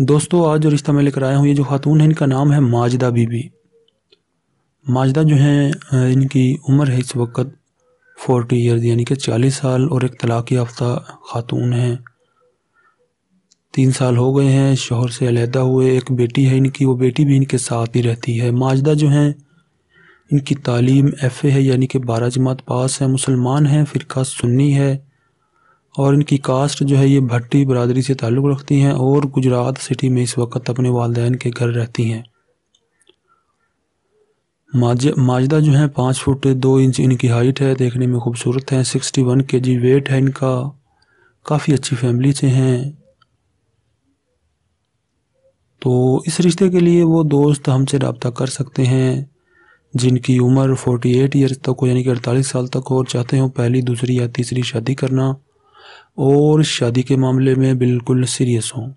दोस्तों आज जो रिश्ता मैं लेकर आया हूँ ये जो खातून है इनका नाम है माजदा बीबी माजदा जो हैं इनकी उम्र है इस वक्त फोर्टी ईयर यानी कि चालीस साल और एक तलाक़ याफ्ता खातून हैं तीन साल हो गए हैं शोहर से अलहदा हुए एक बेटी है इनकी वो बेटी भी इनके साथ ही रहती है माजदा जो हैं इनकी तालीम एफ़ ए है यानी कि बारह जमात पास है मुसलमान हैं फ़िरका सुन्नी है और इनकी कास्ट जो है ये भट्टी बरदरी से ताल्लुक़ रखती हैं और गुजरात सिटी में इस वक्त अपने वालदेन के घर रहती हैं माज माजदा जो हैं पाँच फुट दो इंच इनकी हाइट है देखने में खूबसूरत हैं सिक्सटी वन के जी वेट है इनका काफ़ी अच्छी फैमिली से हैं तो इस रिश्ते के लिए वो दोस्त हमसे रबता कर सकते हैं जिनकी उम्र 48 एट ईयर्स तक हो यानी कि अड़तालीस साल तक हो और चाहते हो पहली दूसरी या तीसरी शादी करना और शादी के मामले में बिल्कुल सीरियस हों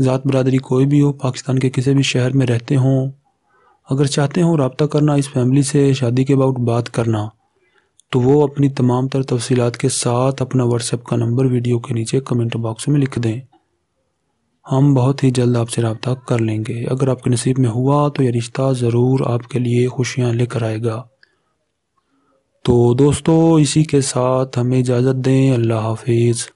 ज़ात बरदरी कोई भी हो पाकिस्तान के किसी भी शहर में रहते हों अगर चाहते हों रबता करना इस फैमिली से शादी के अबाउट बात करना तो वो अपनी तमाम तर तफसीत के साथ अपना व्हाट्सएप का नंबर वीडियो के नीचे कमेंट बॉक्स में लिख दें हम बहुत ही जल्द आपसे रबता कर लेंगे अगर आपके नसीब में हुआ तो यह रिश्ता ज़रूर आपके लिए खुशियाँ लेकर आएगा तो दोस्तों इसी के साथ हमें इजाज़त दें अल्लाह हाफिज़